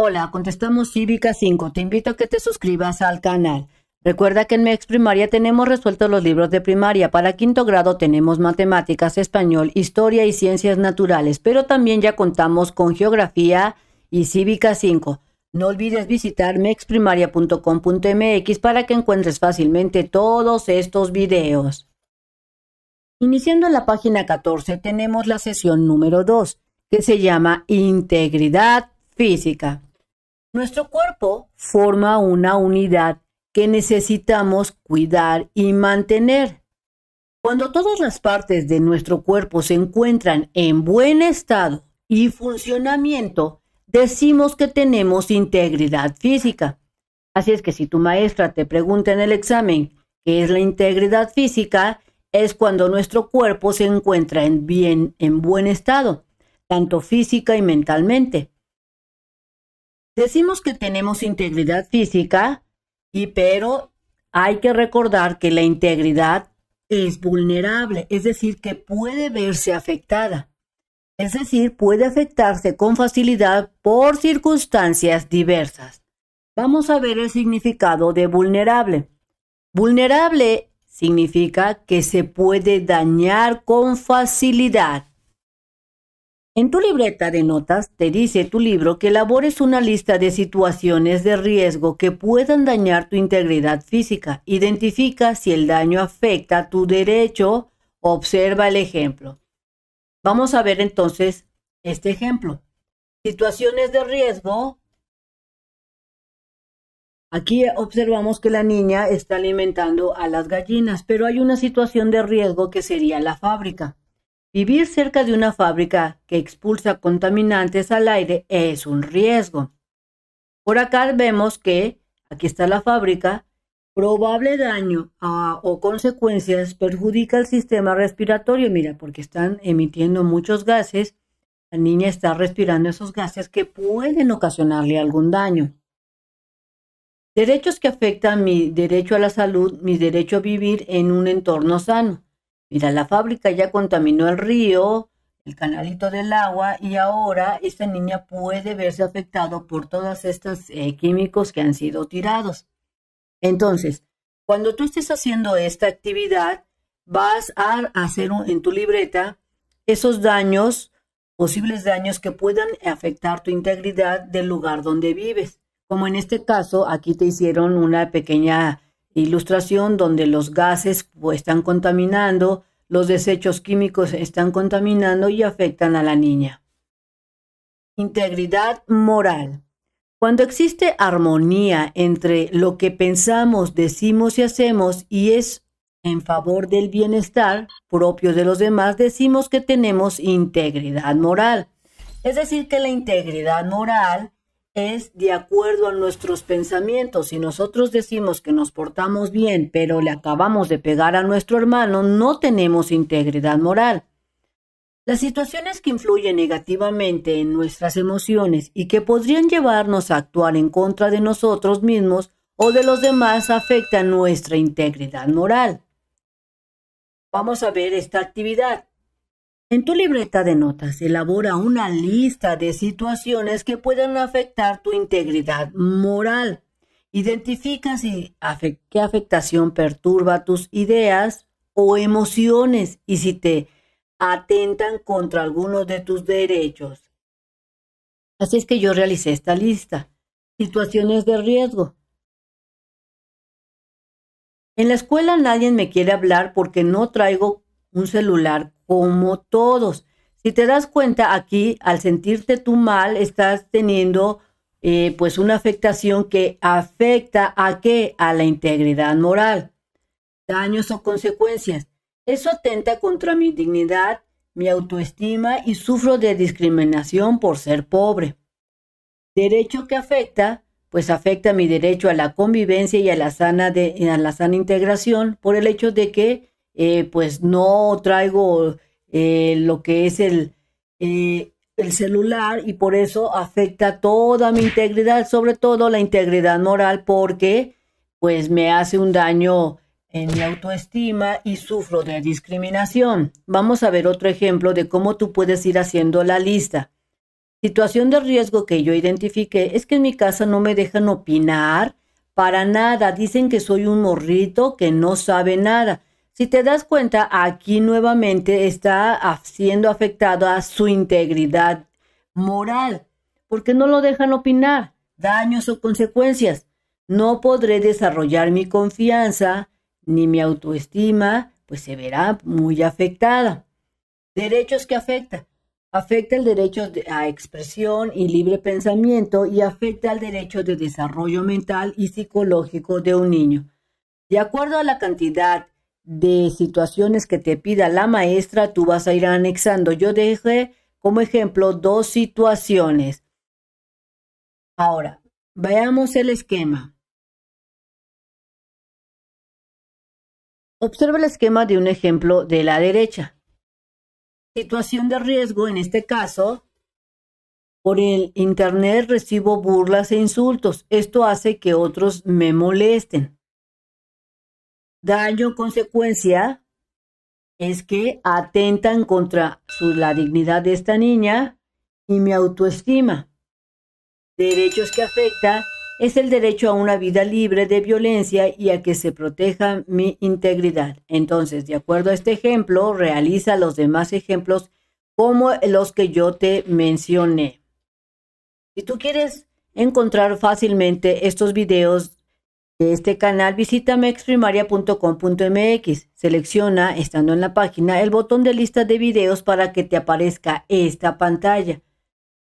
Hola, contestamos Cívica 5. Te invito a que te suscribas al canal. Recuerda que en Mexprimaria Primaria tenemos resueltos los libros de primaria. Para quinto grado tenemos matemáticas, español, historia y ciencias naturales, pero también ya contamos con geografía y Cívica 5. No olvides visitar mexprimaria.com.mx para que encuentres fácilmente todos estos videos. Iniciando en la página 14 tenemos la sesión número 2, que se llama Integridad Física. Nuestro cuerpo forma una unidad que necesitamos cuidar y mantener. Cuando todas las partes de nuestro cuerpo se encuentran en buen estado y funcionamiento, decimos que tenemos integridad física. Así es que si tu maestra te pregunta en el examen qué es la integridad física, es cuando nuestro cuerpo se encuentra en bien en buen estado, tanto física y mentalmente. Decimos que tenemos integridad física, y pero hay que recordar que la integridad es vulnerable, es decir, que puede verse afectada. Es decir, puede afectarse con facilidad por circunstancias diversas. Vamos a ver el significado de vulnerable. Vulnerable significa que se puede dañar con facilidad en tu libreta de notas te dice tu libro que elabores una lista de situaciones de riesgo que puedan dañar tu integridad física. Identifica si el daño afecta tu derecho. Observa el ejemplo. Vamos a ver entonces este ejemplo. Situaciones de riesgo. Aquí observamos que la niña está alimentando a las gallinas, pero hay una situación de riesgo que sería la fábrica. Vivir cerca de una fábrica que expulsa contaminantes al aire es un riesgo. Por acá vemos que, aquí está la fábrica, probable daño ah, o consecuencias perjudica el sistema respiratorio. Mira, porque están emitiendo muchos gases, la niña está respirando esos gases que pueden ocasionarle algún daño. Derechos que afectan mi derecho a la salud, mi derecho a vivir en un entorno sano. Mira, la fábrica ya contaminó el río, el canalito del agua y ahora esta niña puede verse afectado por todos estos eh, químicos que han sido tirados. Entonces, cuando tú estés haciendo esta actividad, vas a hacer en tu libreta esos daños, posibles daños que puedan afectar tu integridad del lugar donde vives. Como en este caso, aquí te hicieron una pequeña ilustración donde los gases pues, están contaminando, los desechos químicos están contaminando y afectan a la niña. Integridad moral. Cuando existe armonía entre lo que pensamos, decimos y hacemos y es en favor del bienestar propio de los demás, decimos que tenemos integridad moral. Es decir, que la integridad moral es de acuerdo a nuestros pensamientos. Si nosotros decimos que nos portamos bien, pero le acabamos de pegar a nuestro hermano, no tenemos integridad moral. Las situaciones que influyen negativamente en nuestras emociones y que podrían llevarnos a actuar en contra de nosotros mismos o de los demás afectan nuestra integridad moral. Vamos a ver esta actividad. En tu libreta de notas elabora una lista de situaciones que puedan afectar tu integridad moral. Identifica si qué afectación perturba tus ideas o emociones y si te atentan contra algunos de tus derechos. Así es que yo realicé esta lista. Situaciones de riesgo. En la escuela nadie me quiere hablar porque no traigo un celular como todos. Si te das cuenta aquí, al sentirte tú mal, estás teniendo eh, pues una afectación que afecta a qué? A la integridad moral. Daños o consecuencias. Eso atenta contra mi dignidad, mi autoestima y sufro de discriminación por ser pobre. Derecho que afecta, pues afecta mi derecho a la convivencia y a la a la sana integración por el hecho de que eh, pues no traigo eh, lo que es el, eh, el celular y por eso afecta toda mi integridad, sobre todo la integridad moral, porque pues me hace un daño en mi autoestima y sufro de discriminación. Vamos a ver otro ejemplo de cómo tú puedes ir haciendo la lista. Situación de riesgo que yo identifiqué es que en mi casa no me dejan opinar para nada. Dicen que soy un morrito que no sabe nada. Si te das cuenta, aquí nuevamente está siendo afectado a su integridad moral, porque no lo dejan opinar, daños o consecuencias. No podré desarrollar mi confianza ni mi autoestima, pues se verá muy afectada. Derechos que afecta. Afecta el derecho a expresión y libre pensamiento y afecta al derecho de desarrollo mental y psicológico de un niño. De acuerdo a la cantidad de situaciones que te pida la maestra, tú vas a ir anexando. Yo dejé como ejemplo dos situaciones. Ahora, veamos el esquema. Observa el esquema de un ejemplo de la derecha. Situación de riesgo, en este caso, por el Internet recibo burlas e insultos. Esto hace que otros me molesten daño consecuencia es que atentan contra la dignidad de esta niña y mi autoestima. Derechos que afecta es el derecho a una vida libre de violencia y a que se proteja mi integridad. Entonces, de acuerdo a este ejemplo, realiza los demás ejemplos como los que yo te mencioné. Si tú quieres encontrar fácilmente estos videos de este canal, visita mexprimaria.com.mx. Selecciona, estando en la página, el botón de lista de videos para que te aparezca esta pantalla.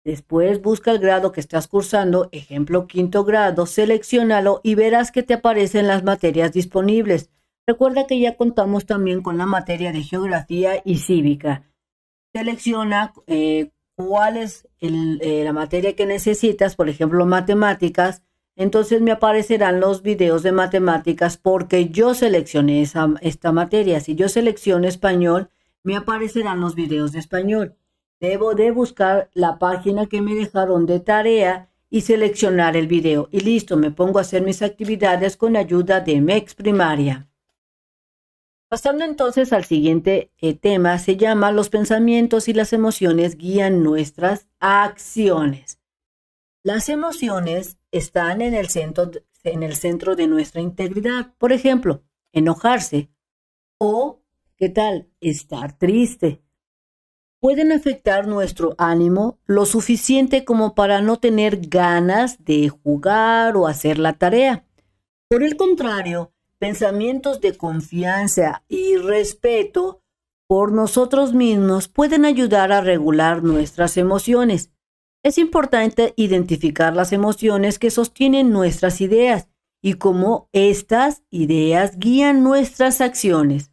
Después busca el grado que estás cursando, ejemplo quinto grado, seleccionalo y verás que te aparecen las materias disponibles. Recuerda que ya contamos también con la materia de geografía y cívica. Selecciona eh, cuál es eh, la materia que necesitas, por ejemplo matemáticas, entonces me aparecerán los videos de matemáticas porque yo seleccioné esta materia. Si yo selecciono español, me aparecerán los videos de español. Debo de buscar la página que me dejaron de tarea y seleccionar el video. Y listo, me pongo a hacer mis actividades con ayuda de MEX Primaria. Pasando entonces al siguiente eh, tema, se llama Los pensamientos y las emociones guían nuestras acciones. Las emociones están en el centro, de nuestra integridad. Por ejemplo, enojarse o, ¿qué tal?, estar triste. Pueden afectar nuestro ánimo lo suficiente como para no tener ganas de jugar o hacer la tarea. Por el contrario, pensamientos de confianza y respeto por nosotros mismos pueden ayudar a regular nuestras emociones. Es importante identificar las emociones que sostienen nuestras ideas y cómo estas ideas guían nuestras acciones.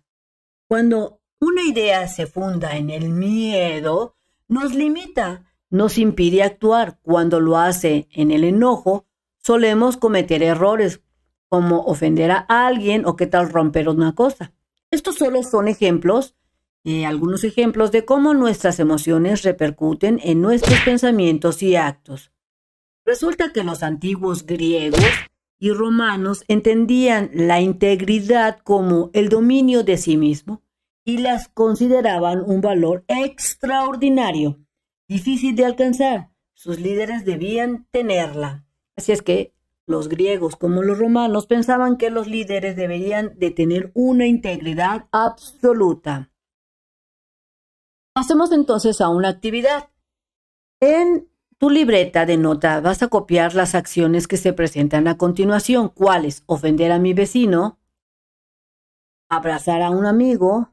Cuando una idea se funda en el miedo, nos limita, nos impide actuar. Cuando lo hace en el enojo, solemos cometer errores, como ofender a alguien o qué tal romper una cosa. Estos solo son ejemplos eh, algunos ejemplos de cómo nuestras emociones repercuten en nuestros pensamientos y actos. Resulta que los antiguos griegos y romanos entendían la integridad como el dominio de sí mismo y las consideraban un valor extraordinario, difícil de alcanzar. Sus líderes debían tenerla. Así es que los griegos como los romanos pensaban que los líderes deberían de tener una integridad absoluta. Pasemos entonces a una actividad. En tu libreta de nota vas a copiar las acciones que se presentan a continuación, cuáles ofender a mi vecino, abrazar a un amigo,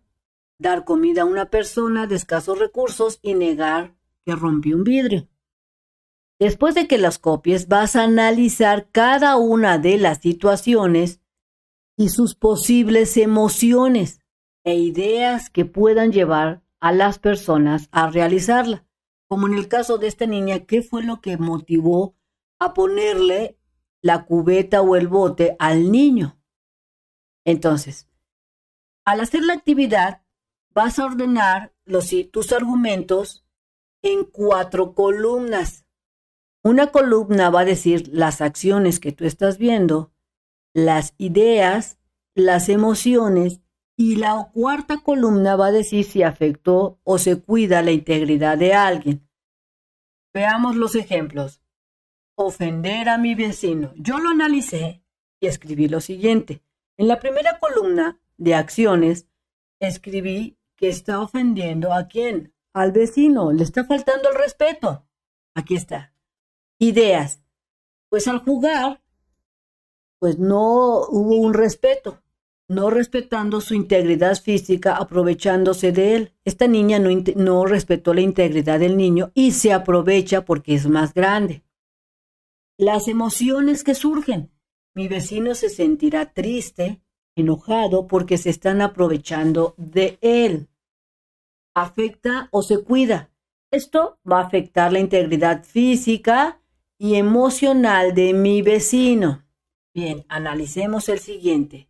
dar comida a una persona de escasos recursos y negar que rompió un vidrio. Después de que las copies, vas a analizar cada una de las situaciones y sus posibles emociones e ideas que puedan llevar a las personas a realizarla. Como en el caso de esta niña, ¿qué fue lo que motivó a ponerle la cubeta o el bote al niño? Entonces, al hacer la actividad, vas a ordenar los, tus argumentos en cuatro columnas. Una columna va a decir las acciones que tú estás viendo, las ideas, las emociones y la cuarta columna va a decir si afectó o se cuida la integridad de alguien. Veamos los ejemplos. Ofender a mi vecino. Yo lo analicé y escribí lo siguiente. En la primera columna de acciones, escribí que está ofendiendo a quién? Al vecino. Le está faltando el respeto. Aquí está. Ideas. Pues al jugar, pues no hubo un respeto no respetando su integridad física, aprovechándose de él. Esta niña no, respetó la integridad del niño y se aprovecha porque es más grande. Las emociones que surgen. Mi vecino se sentirá triste, enojado, porque se están aprovechando de él. Afecta o se cuida. Esto va a afectar la integridad física y emocional de mi vecino. Bien, analicemos el siguiente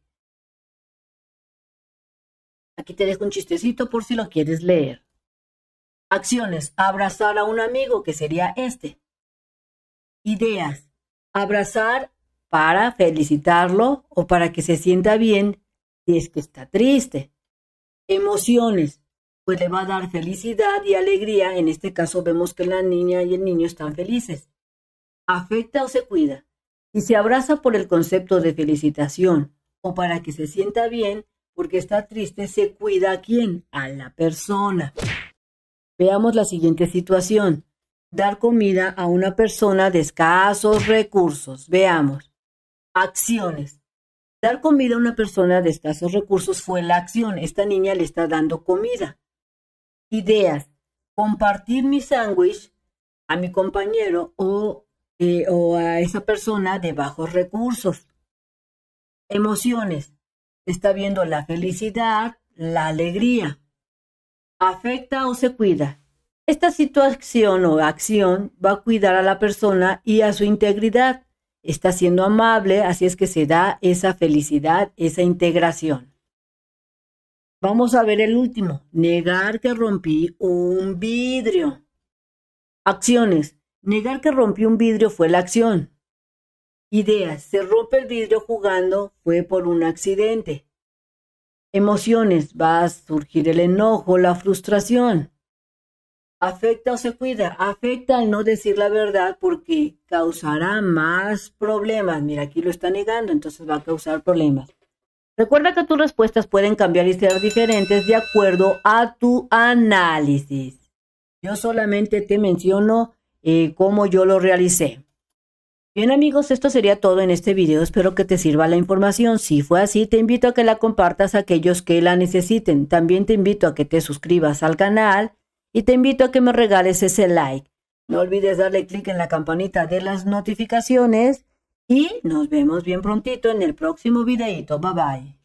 Aquí te dejo un chistecito por si lo quieres leer. Acciones. Abrazar a un amigo, que sería este. Ideas. Abrazar para felicitarlo o para que se sienta bien si es que está triste. Emociones. Pues le va a dar felicidad y alegría. En este caso vemos que la niña y el niño están felices. Afecta o se cuida. Si se abraza por el concepto de felicitación o para que se sienta bien, porque está triste, se cuida a quién? A la persona. Veamos la siguiente situación. Dar comida a una persona de escasos recursos. Veamos. Acciones. Dar comida a una persona de escasos recursos fue la acción. Esta niña le está dando comida. Ideas. Compartir mi sándwich a mi compañero o, eh, o a esa persona de bajos recursos. Emociones está viendo la felicidad, la alegría. ¿Afecta o se cuida? Esta situación o acción va a cuidar a la persona y a su integridad. Está siendo amable, así es que se da esa felicidad, esa integración. Vamos a ver el último. Negar que rompí un vidrio. Acciones. Negar que rompí un vidrio fue la acción. Ideas. Se rompe el vidrio jugando, fue por un accidente. Emociones. Va a surgir el enojo, la frustración. Afecta o se cuida. Afecta al no decir la verdad porque causará más problemas. Mira, aquí lo está negando, entonces va a causar problemas. Recuerda que tus respuestas pueden cambiar y ser diferentes de acuerdo a tu análisis. Yo solamente te menciono eh, cómo yo lo realicé. Bien amigos, esto sería todo en este video, espero que te sirva la información, si fue así te invito a que la compartas a aquellos que la necesiten, también te invito a que te suscribas al canal y te invito a que me regales ese like. No olvides darle clic en la campanita de las notificaciones y nos vemos bien prontito en el próximo videito, bye bye.